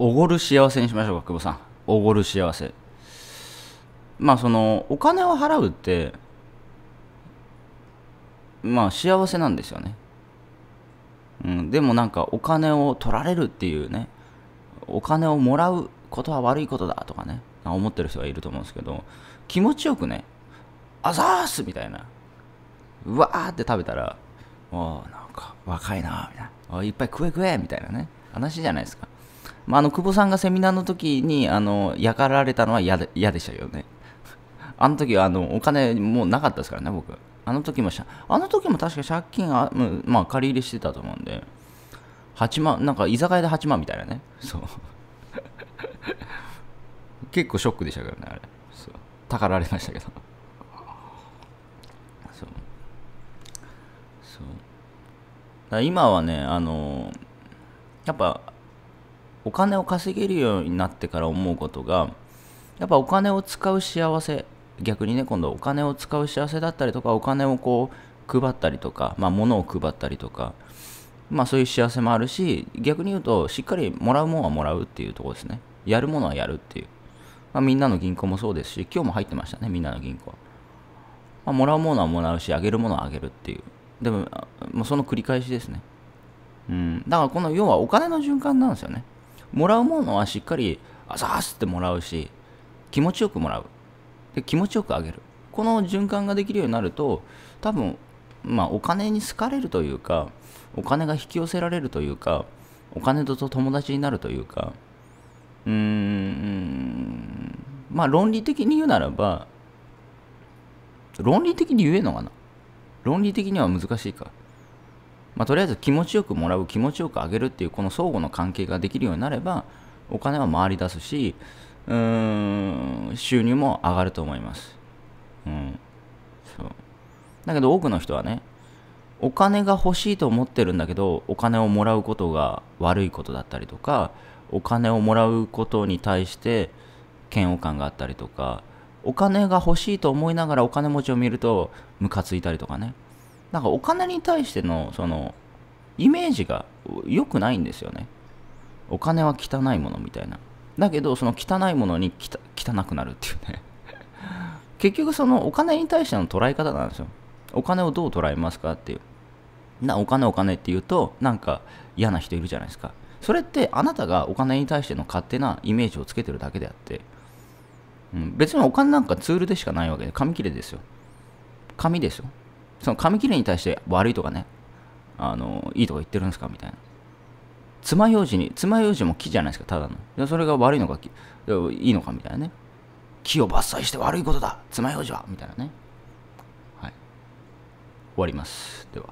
おごる幸せにしましょうか、久保さん。おごる幸せ。まあ、その、お金を払うって、まあ、幸せなんですよね。うん、でもなんか、お金を取られるっていうね、お金をもらうことは悪いことだとかね、思ってる人がいると思うんですけど、気持ちよくね、あざーすみたいな、うわーって食べたら、おなんか、若いなみたいな、いっぱい食え食えみたいなね、話じゃないですか。まあ、あの久保さんがセミナーの時にあのやかられたのは嫌で嫌でしたけどね あの時はあのお金もうなかったですからね僕あの時もあの時も確か借金あ、まあ、借り入れしてたと思うんで8万なんか居酒屋で8万みたいなねそう 結構ショックでしたけどねあれそうたかられましたけどそうそう今はねあのやっぱお金を稼げるようになってから思うことがやっぱお金を使う幸せ逆にね今度お金を使う幸せだったりとかお金をこう配ったりとか、まあ、物を配ったりとか、まあ、そういう幸せもあるし逆に言うとしっかりもらうものはもらうっていうところですねやるものはやるっていう、まあ、みんなの銀行もそうですし今日も入ってましたねみんなの銀行、まあ、もらうものはもらうしあげるものはあげるっていうでもまその繰り返しですねうんだからこの要はお金の循環なんですよねもらうものはしっかりあざーすってもらうし気持ちよくもらうで気持ちよくあげるこの循環ができるようになると多分まあお金に好かれるというかお金が引き寄せられるというかお金と友達になるというかうーんまあ論理的に言うならば論理的に言えんのかな論理的には難しいかまあ、とりあえず気持ちよくもらう気持ちよくあげるっていうこの相互の関係ができるようになればお金は回り出すしうーん収入も上がると思います、うん、そうだけど多くの人はねお金が欲しいと思ってるんだけどお金をもらうことが悪いことだったりとかお金をもらうことに対して嫌悪感があったりとかお金が欲しいと思いながらお金持ちを見るとムカついたりとかねなんかお金に対してのそのイメージが良くないんですよねお金は汚いものみたいなだけどその汚いものに汚くなるっていうね 結局そのお金に対しての捉え方なんですよお金をどう捉えますかっていうなお金お金って言うとなんか嫌な人いるじゃないですかそれってあなたがお金に対しての勝手なイメージをつけてるだけであって、うん、別にお金なんかツールでしかないわけで紙切れですよ紙ですよその紙切れに対して悪いとかね、あの、いいとか言ってるんですかみたいな。爪楊枝に、爪楊枝も木じゃないですか、ただの。それが悪いのか、いいのかみたいなね。木を伐採して悪いことだ爪楊枝はみたいなね。はい。終わります。では。